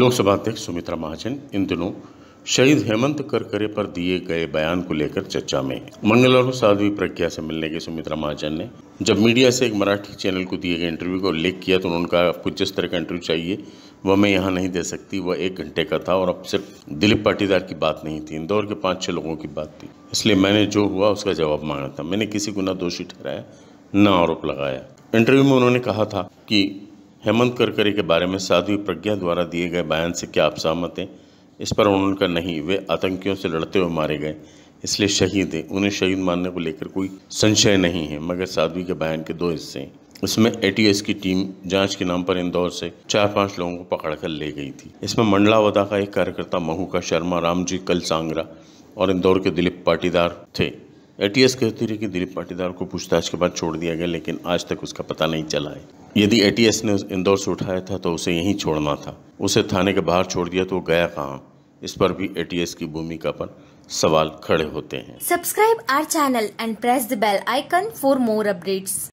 लोकसभा अध्यक्ष सुमित्रा महाजन इन दिनों शहीद हेमंत करकरे पर दिए गए बयान को लेकर चर्चा में मंगलवार को साध्वी प्रज्ञा से मिलने के सुमित्रा महाजन ने जब मीडिया से एक मराठी चैनल को दिए गए इंटरव्यू को लेख किया तो उन्होंने कहा आपको जिस तरह का इंटरव्यू चाहिए वह मैं यहाँ नहीं दे सकती वह एक घंटे का था और अब सिर्फ दिलीप पाटीदार की बात नहीं थी इंदौर के पाँच छः लोगों की बात थी इसलिए मैंने जो हुआ उसका जवाब मांगा था मैंने किसी को ना दोषी ठहराया न आरोप लगाया इंटरव्यू में उन्होंने कहा था कि हेमंत करकरे के बारे में साध्वी प्रज्ञा द्वारा दिए गए बयान से क्या आप सहमत हैं इस पर उन्होंने कहा नहीं वे आतंकियों से लड़ते हुए मारे गए इसलिए शहीद हैं उन्हें शहीद मानने को लेकर कोई संशय नहीं है मगर साध्वी के बयान के दो हिस्से हैं इसमें एटीएस की टीम जांच के नाम पर इंदौर से चार पांच लोगों को पकड़कर ले गई थी इसमें मंडला वदा का एक कार्यकर्ता महुका शर्मा रामजी कल सांगरा और इंदौर के दिलीप पाटीदार थे एटीएस कहती रही कि दिलीप पाटीदार को पूछताछ के बाद छोड़ दिया गया लेकिन आज तक उसका पता नहीं चला है यदि एटीएस ने इंदौर से उठाया था तो उसे यहीं छोड़ना था उसे थाने के बाहर छोड़ दिया तो वो गया कहाँ इस पर भी एटीएस की भूमिका पर सवाल खड़े होते हैं subscribe our channel and press the bell icon for more updates